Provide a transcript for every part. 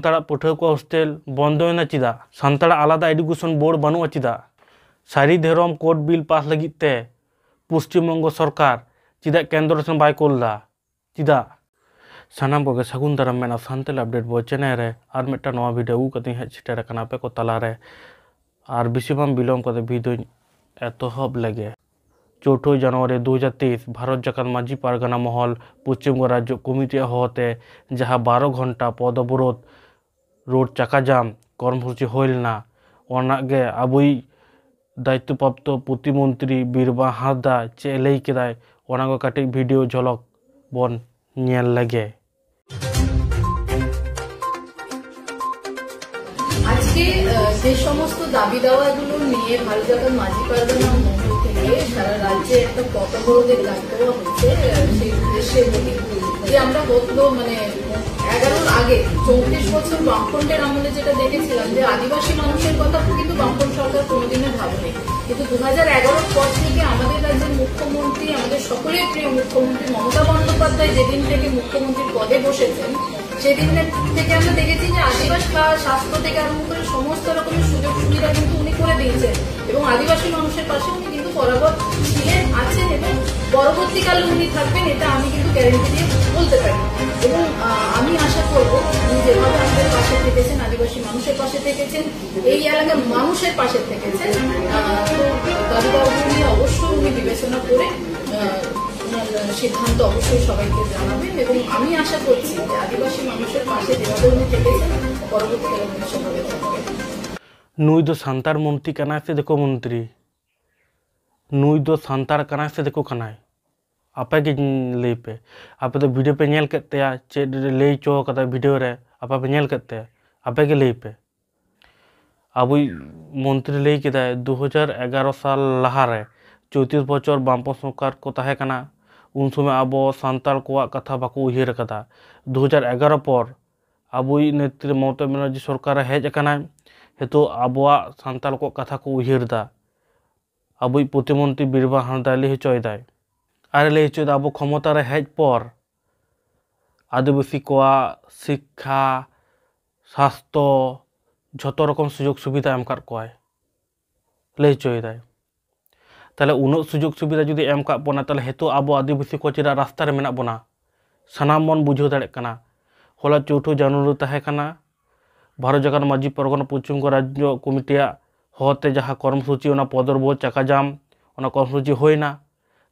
सानाड़ा को हस्टेल बंद चेदा सानाड़ा आलदा एडुकेशन बोर्ड बनू चेदा सारी धरम कोर्ट बिल पास लगे पश्चिम बंग सरकार चेदा केंद्र से बै कलदा चेदा सामान को सगुन दाराम में सानतेल आपडेट बो चेनारे और भिडियो अगुकते हे सेटर आपे को तलाारे और बसिमाम विलम को एतहब लगे चौठ जानुरी दो हज़ार तेईस भारत जकत माजी पारगाना महल पश्चिम राज्य कमिटी हहते जहाँ बारो घंटा पदवरोध রোড চাকা জাম কর্মসূচি হইল না অনাগে আবই দায়িত্বপ্রাপ্ত প্রতিমন্ত্রী বীরবা হাঁদা চেলেই কেদায় অনাগ কাটি ভিডিও ঝলক বন নিয়ে লাগে আজকে যে সমস্ত দাবি দাওয়াগুলো নিয়ে ভারতীয় মাঝি পারদানা মন্দির থেকে সারা রাজ্যে একটা পথবরোধের ডাক দেওয়া হচ্ছে সেই উদ্দেশ্যে মিটিং যে আমরা বলতো মানে এগারোর আগে চৌত্রিশ বছর বামফ্রন্টের আমলে যেটা দেখেছিলাম যে আদিবাসী মানুষের কথা কিন্তু বামফ্রন্ট সরকার কোনোদিনে ভাবে কিন্তু দু হাজার এগারোর পর থেকে আমাদের রাজ্যের মুখ্যমন্ত্রী আমাদের সকলের প্রিয় মুখ্যমন্ত্রী মমতা বন্দ্যোপাধ্যায় যেদিন থেকে মুখ্যমন্ত্রীর পদে বসেছেন সেদিন থেকে আমরা দেখেছি যে আদিবাসী বা স্বাস্থ্য থেকে আরম্ভ করে সমস্ত রকমের সুযোগ সুবিধা কিন্তু উনি করে দিয়েছেন এবং আদিবাসী মানুষের পাশে উনি কিন্তু বরাবর ছিলেন আছেন এবং পরবর্তীকালে উনি থাকবেন এটা আমি কিন্তু গ্যারেন্টি দিয়ে থেকেছেন আদিবাসী মানুষের পাশে থেকেছেন এই এলাকার মানুষের পাশে থেকেছেন দাবিদাবাবু নিয়ে অবশ্যই উনি বিবেচনা করে সিদ্ধান্ত অবশ্যই সবাইকে জানাবেন এবং আমি আশা করছি যে আদিবাসী মানুষের পাশে থেকেছেন পরবর্তীকালে উনি নুই দো সান্তার মন্ত্রী কানায় সে দেখো মন্ত্রী নুই দো সান্তার কানায় সে দেখো কানায় আপাকে ᱞᱟᱹᱭ ᱯᱮ ᱟᱯᱮ ᱫᱚ পে ᱯᱮ ᱧᱮᱞ ᱠᱮᱫ ᱛᱟᱭᱟ ᱪᱮᱫ ᱞᱟᱹᱭ ᱦᱚᱪᱚ রে আপা ᱨᱮ ᱟᱯᱮ ᱯᱮ ᱧᱮᱞ ᱠᱮᱫ ᱟᱯᱮᱜᱮ ᱞᱟᱹᱭ ᱯᱮ ᱟᱵᱚᱭᱤᱡ ᱢᱚᱱᱛᱨᱤ ᱞᱟᱹᱭ ᱠᱮᱫᱟᱭ ᱫᱩ ᱦᱟᱡᱟᱨ ᱮᱜᱟᱨᱚ ᱥᱟᱞ ᱞᱟᱦᱟᱨᱮ ᱪᱳᱭᱛᱨᱤᱥ ᱵᱚᱪᱷᱚᱨ ᱵᱟᱢᱯᱚ ᱥᱚᱨᱠᱟᱨ ᱠᱚ ᱛᱟᱦᱮᱸ ᱠᱟᱱᱟ ᱩᱱ ᱥᱚᱢᱚᱭ ᱟᱵᱚ ᱥᱟᱱᱛᱟᱲ ᱠᱚᱣᱟᱜ ᱠᱟᱛᱷᱟ ᱵᱟᱠᱚ ᱩᱭᱦᱟᱹᱨ ᱟᱠᱟᱫᱟ ᱫᱩ ᱦᱟᱡᱟᱨ ᱮᱜᱟᱨᱚ ᱯᱚᱨ ᱟᱵᱚᱭᱤᱡ ᱱᱮᱛᱨᱤ ᱢᱚᱢᱚᱛᱟ ᱵᱮᱱᱟᱨᱡᱤ ᱥᱚᱨᱠᱟᱨᱮ ᱦᱮᱡ ᱟᱠᱟᱱᱟᱭ ᱱᱤᱛᱚᱜ ᱟᱵᱚᱣᱟᱜ ᱥᱟᱱᱛᱟᱲ ᱠᱚᱣᱟᱜ ᱠᱟᱛᱷᱟ ᱠᱚ ᱩᱭᱦᱟᱹᱨᱫᱟ ᱟᱵᱚᱭᱤᱡ ᱯᱨᱚᱛᱤᱢᱚᱱᱛᱨᱤ ᱵᱤᱨᱵᱟ ᱦᱟᱸᱥᱫᱟ ᱞᱟᱹᱭ ᱦᱚᱪᱚᱭᱮᱫᱟᱭ ᱟᱨ ᱞᱟᱹᱭ ᱦᱚᱪᱚᱭᱮᱫᱟ ᱟᱵᱚ ᱠᱷᱚᱢᱚᱛᱟ ᱨᱮ ᱦᱮᱡ ᱯᱚᱨ ᱟᱹᱫᱤᱵᱟᱹᱥᱤ ᱠᱚᱣᱟᱜ ᱥᱤᱠᱠᱷᱟ স্বাস্থ্য ᱡᱷᱚᱛᱚ ᱨᱚᱠᱚᱢ ᱥᱩᱡᱳᱜᱽ ᱥᱩᱵᱤᱫᱷᱟ ᱮᱢ ᱠᱟᱫ ᱠᱚᱣᱟᱭ ᱞᱟᱹᱭ ᱦᱚᱪᱚᱭᱮᱫᱟᱭ ᱛᱟᱦᱚᱞᱮ ᱩᱱᱟᱹᱜ ᱥᱩᱡᱳᱜᱽ ᱥᱩᱵᱤᱫᱷᱟ ᱡᱩᱫᱤ ᱮᱢ ᱠᱟᱜ ᱵᱚᱱᱟ ᱛᱟᱦᱚᱞᱮ ᱱᱤᱛᱚᱜ ᱟᱵᱚ ᱟᱹᱫᱤᱵᱟᱹᱥᱤ ᱠᱚ ᱪᱮᱫᱟᱜ ᱨᱟᱥᱛᱟ ᱨᱮ ᱢᱮᱱᱟᱜ ᱵᱚᱱᱟ ᱥᱟᱱᱟᱢ ᱵᱚᱱ ᱵᱩᱡᱷᱟᱹᱣ ᱫᱟᱲᱮᱭᱟᱜ ᱠᱟᱱᱟ ᱦᱚᱞᱟ ᱪᱳᱣᱴᱷᱟ ᱡᱟᱱᱩᱣᱟᱨᱤ ᱛᱟᱦᱮᱸ ᱠᱟᱱᱟ ᱵᱷᱟᱨᱚᱛ ᱡᱟᱠᱟᱛ ᱢᱟᱹᱡᱷᱤ ᱯᱚᱨᱜᱚᱱᱟ ᱯᱚᱥᱪᱤᱢ ᱨᱟᱡᱽᱡᱚ ᱠᱚᱢᱤᱴᱤᱭᱟᱜ ᱦᱚᱛᱮ ᱡᱟᱦᱟᱸ ᱠᱚᱨᱢᱚᱥূᱪᱤ ᱚᱱᱟ ᱯᱚᱫᱚᱨᱵᱚ ᱪᱟᱠᱟᱡᱟᱢ ᱚᱱᱟ ᱠᱚᱨᱢᱚᱥূᱪᱤ ᱦᱩᱭᱱᱟ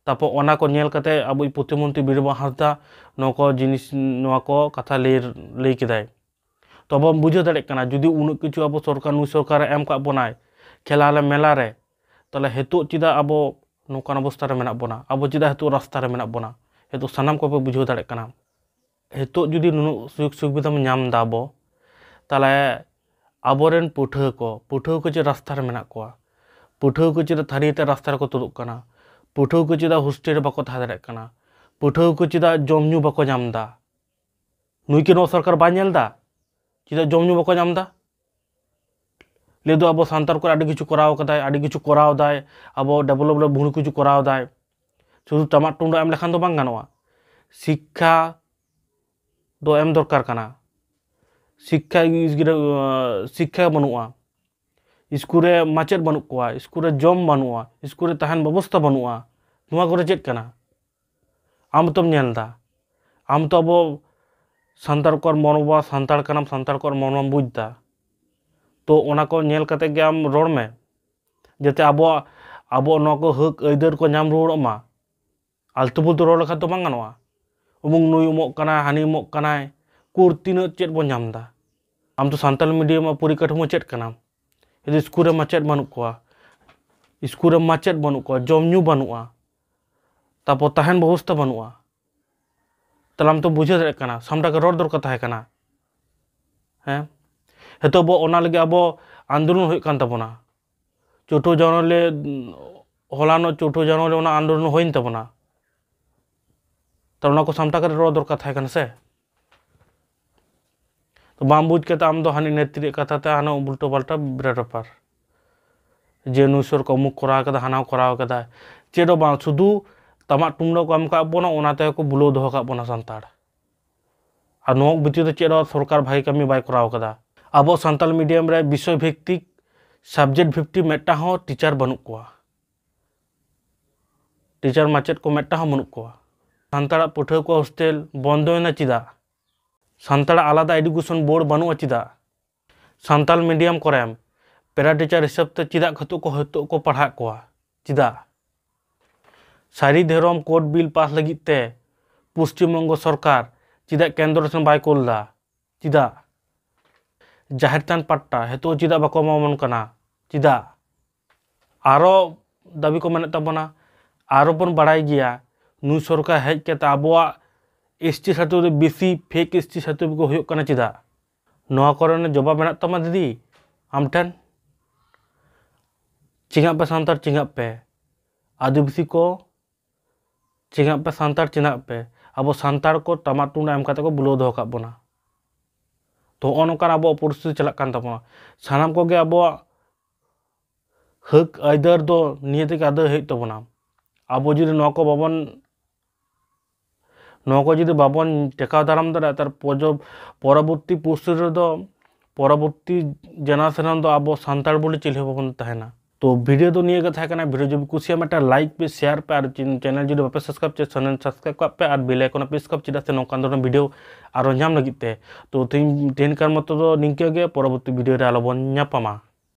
ᱛᱟᱨᱯᱚᱨ ᱚᱱᱟ ᱠᱚ ᱧᱮᱞ ᱠᱟᱛᱮ ᱟᱵᱚᱭᱤᱡ ᱯᱨᱚᱛᱤᱢᱚᱱᱛᱨᱤ ᱵᱤᱨᱵᱟ ᱦᱟᱸᱥᱫᱟ ᱱᱚᱣᱟ ᱠᱚ ᱡᱤᱱᱤᱥ ᱱᱚᱣᱟ ᱠᱚ ᱠᱟᱛᱷᱟ ᱞᱟᱹᱭ ᱞᱟᱹᱭ ᱠᱮᱫᱟᱭ ᱛᱚᱵᱚᱢ ᱵᱩᱡᱷᱟᱹᱣ ᱫᱟᱲᱮᱭᱟᱜ ᱠᱟᱱᱟ ᱡᱩᱫᱤ ᱩᱱᱟᱹᱜ ᱠᱤᱪᱷᱩ ᱟᱵᱚ ᱥᱚᱨᱠᱟᱨ ᱱᱩᱭ ᱥᱚᱨᱠᱟᱨᱮ ᱮᱢ ᱠᱟᱜ ᱵᱚᱱᱟᱭ ᱠᱷᱮᱞᱟᱞᱮ ᱢᱮᱞᱟᱨᱮ ᱛᱟᱦᱚᱞᱮ ᱱᱤᱛᱚᱜ ᱪᱮᱫᱟᱜ ᱟᱵᱚ ᱱᱚᱝᱠᱟᱱ ᱚᱵᱚᱥᱛᱷᱟᱨᱮ ᱢᱮᱱᱟᱜ ᱵᱚᱱᱟ ᱟᱵᱚ ᱪᱮᱫᱟᱜ ᱱᱤᱛᱚᱜ ᱨᱟᱥᱛᱟᱨᱮ ᱢᱮᱱᱟᱜ ᱵᱚᱱᱟ ᱱᱤᱛᱚᱜ ᱥᱟᱱᱟᱢ ᱠᱚᱯᱮ ᱵᱩᱡᱷᱟᱹᱣ ᱫᱟᱲᱮᱭᱟᱜ ᱠᱟᱱᱟ ᱱᱤᱛᱚᱜ ᱡᱩᱫᱤ ᱱᱩᱱᱟᱹᱜ ᱥᱩᱡᱳᱜᱽ ᱥᱩᱵᱤᱫᱷᱟᱢ ᱧᱟᱢ ᱮᱫᱟ ᱟᱵᱚ ᱛᱟᱦᱚᱞᱮ ᱟᱵᱚᱨᱮᱱ ᱯᱟᱹᱴᱷᱩᱣᱟᱹ ᱠᱚ ᱯᱟᱹᱴᱷᱩᱣᱟᱹ ᱠᱚ ᱪᱮᱫ ᱨᱟᱥᱛᱟᱨᱮ ᱢᱮᱱᱟᱜ ᱠᱚᱣᱟ ᱯᱟᱹᱴᱷᱩᱣᱟᱹ ᱠᱚ ᱪᱮᱫᱟᱜ ᱛᱷᱟᱹᱨᱤᱛᱮ ᱨᱟᱥᱛᱟ ᱨᱮᱠᱚ ᱛᱩᱫᱩᱜ ᱠᱟᱱᱟ ᱯᱟᱹᱴᱷᱩᱣᱟᱹ ᱠᱚ ᱪᱮᱫᱟᱜ ᱦᱳᱥᱴᱮᱞ ᱨᱮ ᱵᱟᱠᱚ ᱛᱟᱦᱮᱸ ᱫᱟᱲᱮᱭᱟᱜ ᱠᱟᱱᱟ ᱯᱟᱹᱴᱷᱩᱣᱟᱹ ᱠᱚ ᱪᱮᱫᱟᱜ ᱡᱚᱢ ᱧᱩ ᱵᱟᱠᱚ ᱧᱟᱢ ᱮᱫᱟ ᱱᱩᱭ ᱠᱤ ᱱᱚᱣᱟ ᱥᱚᱨᱠᱟᱨ ᱵᱟᱭ ᱧᱮᱞ ᱮᱫᱟ चिदा जमजू बको लेदो अब सानतर को आड़ी किछु कराव कदाय आड़ी किछु कराव दाय अब डेवलपले भुण किछु कराव दाय सुदु तमा टुंड एम लेखान तो बांग गानवा शिक्षा दो एम दरकार काना शिक्षा इज गिरा शिक्षा बनुवा स्कूले माचेर बनु कोआ स्कूले जम बनुवा स्कूले तहन व्यवस्था बनुवा नुवा गोरे चेत काना आम तो नेलदा आम तो अब ᱥᱟᱱᱛᱟᱲ ᱠᱚᱨ ᱢᱚᱱᱚᱵᱟ ᱥᱟᱱᱛᱟᱲ ᱠᱟᱱᱟᱢ ᱥᱟᱱᱛᱟᱲ ᱠᱚᱨ ᱢᱚᱱᱚᱢ ᱵᱩᱡᱽ ᱫᱟ ᱛᱚ ᱚᱱᱟ ᱠᱚ ᱧᱮᱞ ᱠᱟᱛᱮ ᱜᱮ ᱟᱢ ᱨᱚᱲ ᱢᱮ ᱡᱟᱛᱮ ᱟᱵᱚᱣᱟᱜ ᱟᱵᱚ ᱱᱚᱣᱟ ᱠᱚ ᱦᱚᱠ ᱟᱹᱭᱫᱟᱹᱨ ᱠᱚ ᱧᱟᱢ ᱨᱩᱣᱟᱹᱲᱚᱜ ᱢᱟ ᱟᱞᱛᱩ ᱯᱩᱞᱛᱩ ᱨᱚᱲ ᱞᱮᱠᱷᱟᱱ ᱫᱚ ᱵᱟᱝ ᱜᱟᱱᱚᱜᱼᱟ ᱩᱢᱩᱝ ᱱᱩᱭ ᱩᱢᱚᱜ ᱠᱟᱱᱟᱭ ᱦᱟᱹᱱᱤ ᱩᱢᱚᱜ ᱠᱟᱱᱟᱭ ᱠᱩᱨ ᱛᱤᱱᱟᱹᱜ ᱪᱮᱫ ᱵᱚᱱ ᱧᱟᱢ ᱫᱟ ᱟᱢ ᱛᱚ ᱥᱟᱱᱛᱟᱞ ᱢᱤᱰᱤᱭᱟᱢ ᱯᱚᱨᱤᱠᱟᱴᱷᱟᱢᱳ ᱪᱮᱫ ᱠᱟᱱᱟᱢ ᱡᱩᱫᱤ ᱥᱠᱩᱞ ᱨᱮ ᱢᱟᱪᱮᱫ ᱵᱟᱹᱱᱩᱜ ᱠᱚᱣᱟ ᱥᱠᱩᱞ ᱨᱮ ᱢᱟᱪᱮᱫ ᱵᱟᱹᱱᱩᱜ ᱠᱚᱣᱟ ᱡᱚᱢ ᱧᱩ ᱵᱟᱹᱱᱩᱜᱼᱟ ᱛᱟᱨᱯᱚᱨ ᱛᱟᱦᱮᱱ ᱵᱮᱵᱚᱥᱛᱷᱟ ᱵᱟᱹᱱᱩᱜᱼᱟ ᱛᱟᱞᱟᱢ ᱛᱚ ᱵᱩᱡᱷᱟᱹᱣ ᱫᱟᱲᱮᱭᱟᱜ ᱠᱟᱱᱟ ᱥᱟᱢᱴᱟᱜ ᱨᱚᱲ ᱫᱚᱨᱠᱟᱨ ᱛᱟᱦᱮᱸ ᱠᱟᱱᱟ ᱦᱮᱸ ᱦᱮᱛᱚ ᱟᱵᱚ ᱚᱱᱟ ᱞᱟᱹᱜᱤᱫ ᱟᱵᱚ ᱟᱱᱫᱳᱞᱚᱱ ᱦᱩᱭᱩᱜ ᱠᱟᱱ ᱛᱟᱵᱚᱱᱟ ᱪᱳᱴᱷᱳ ᱡᱟᱱᱩᱣᱟᱨᱤ ᱦᱚᱞᱟᱱᱚ ᱪᱳᱴᱷᱳ ᱡᱟᱱᱩᱣᱟᱨᱤ ᱚᱱᱟ ᱟᱱᱫᱳᱞᱚᱱ ᱦᱩᱭᱮᱱ ᱛᱟᱵᱚᱱᱟ ᱛᱚ ᱚᱱᱟ ᱠᱚ ᱥᱟᱢᱴᱟ ᱠᱟᱛᱮ ᱨᱚᱲ ᱫᱚᱨᱠᱟᱨ ᱛᱟᱦᱮᱸ ᱠᱟᱱᱟ ᱥᱮ तो बाम बुझ के आम हानि नेत्री कथा ते हाना उल्टो पाल्टा बिराट बेपार जे नुसर को अमुक कराव हाना कराव चेडो बाम शुदू तमाम टूमड़ को बोनाते बुल दोबना सानार और नौ भितर तो चेहरा सरकार भाई कमी बैकड़ा अब सानल मीडियम विषय भित्तिक सबजेक्ट भित्तिक मेटा हो टीचार बनू को टीचार माचे को मेटा बनू को सानार पठा को हॉस्टल बंदना चेदा सानार आलदा एडुकेशन बोर्ड बनू चेदा सानल मीडियम कोरेम पेरा टीचार हिसाब से चेदा खतु को हत को पढ़ा को चेदा ᱥᱟᱹᱨᱤ ᱫᱷᱚᱨᱚᱢ ᱠᱳᱰ ᱵᱤᱞ ᱯᱟᱥ ᱞᱟᱹᱜᱤᱫ ᱛᱮ ᱯᱚᱥᱪᱤᱢ ᱵᱚᱝᱜᱚ ᱥᱚᱨᱠᱟᱨ ᱪᱮᱫᱟᱜ ᱠᱮᱱᱫᱨᱚ ᱴᱷᱮᱱ ᱵᱟᱭ ᱠᱳᱞ ᱮᱫᱟ ᱪᱮᱫᱟᱜ ᱡᱟᱦᱮᱨ ᱛᱷᱟᱱ ᱯᱟᱴᱴᱟ ᱱᱤᱛᱚᱜ ᱪᱮᱫᱟᱜ ᱵᱟᱠᱚ ᱮᱢᱟᱵᱚᱱ ᱠᱟᱱᱟ ᱪᱮᱫᱟᱜ ᱟᱨᱚ ᱫᱟᱵᱤ ᱠᱚ ᱢᱮᱱᱮᱫ ᱛᱟᱵᱚᱱᱟ ᱟᱨᱚ ᱵᱚᱱ ᱵᱟᱲᱟᱭ ᱜᱮᱭᱟ ᱱᱩᱭ ᱥᱚᱨᱠᱟᱨ ᱦᱮᱡ ᱠᱟᱛᱮ ᱟᱵᱚᱣᱟᱜ एस टी सर्टिफिकेट बेसि फेक एस टी सर्टिफिकेट होना चेदा को जवाब मेना तमा दीदी आमठन चिंगा पे सानतार चिंगा पे आदिवासी को ᱪᱮᱫᱟᱜ ᱯᱮ ᱥᱟᱱᱛᱟᱲ ᱪᱮᱫᱟᱜ ᱯᱮ ᱟᱵᱚ ᱥᱟᱱᱛᱟᱲ ᱠᱚ ᱴᱟᱢᱟᱠ ᱛᱩᱢᱫᱟᱜ ᱮᱢ ᱠᱟᱛᱮ ᱠᱚ ᱵᱩᱞᱟᱹᱣ ᱫᱚᱦᱚ ᱠᱟᱜ ᱵᱚᱱᱟ ᱛᱚ ᱱᱚᱜᱼᱚ ᱱᱚᱝᱠᱟᱱ ᱟᱵᱚᱣᱟᱜ ᱯᱚᱨᱤᱥᱛᱷᱤᱛᱤ ᱪᱟᱞᱟᱜ ᱠᱟᱱ ᱛᱟᱵᱚᱱᱟ ᱥᱟᱱᱟᱢ ᱠᱚᱜᱮ ᱟᱵᱚᱣᱟᱜ ᱦᱟᱹᱠ ᱟᱹᱭᱫᱟᱹᱨ ᱫᱚ ᱱᱤᱭᱟᱹ ᱛᱮᱜᱮ ᱟᱹᱫᱟᱹᱭ ᱦᱩᱭᱩᱜ ᱛᱟᱵᱚᱱᱟ ᱟᱵᱚ ᱡᱩᱫᱤ ᱱᱚᱣᱟ ᱠᱚ ᱵᱟᱵᱚᱱ ᱱᱚᱣᱟ ᱠᱚ ᱡᱩᱫᱤ ᱵᱟᱵᱚᱱ ᱴᱮᱠᱟᱣ ᱫᱟᱨᱟᱢ ᱫᱟᱲᱮᱭᱟᱜᱼᱟ ᱛᱟᱨ ᱯᱚᱨᱚᱵᱚᱨᱛᱤ ᱯᱚᱨᱤᱥᱛᱷᱤᱛᱤ ᱨᱮᱫᱚ ᱯᱚᱨᱚᱵᱚᱨᱛᱤ ᱡᱮᱱᱟᱨᱮᱥᱚᱱ ᱫᱚ ᱟᱵᱚ ᱥᱟᱱᱛᱟᱲ ᱵᱚᱞᱮ ᱪᱤᱞᱤ ᱦᱚᱸ ᱵᱟᱵᱚᱱ ᱛᱟᱦᱮᱱᱟ तो भिडियो তো নিয়ে কথা কেনা ভিডিও যদি कुछ में लाइक पे शेयर पे और चैनल जो बापे सब्सक्राइब चे चैनल सब्सक्राइब कर पे और बेल आइकन पे सब्सक्राइब चेदा से नौकान धरण वीडियो और नाम तो तीन तो तेन तो कार मत निंके परवर्ती भिडियो आलोबन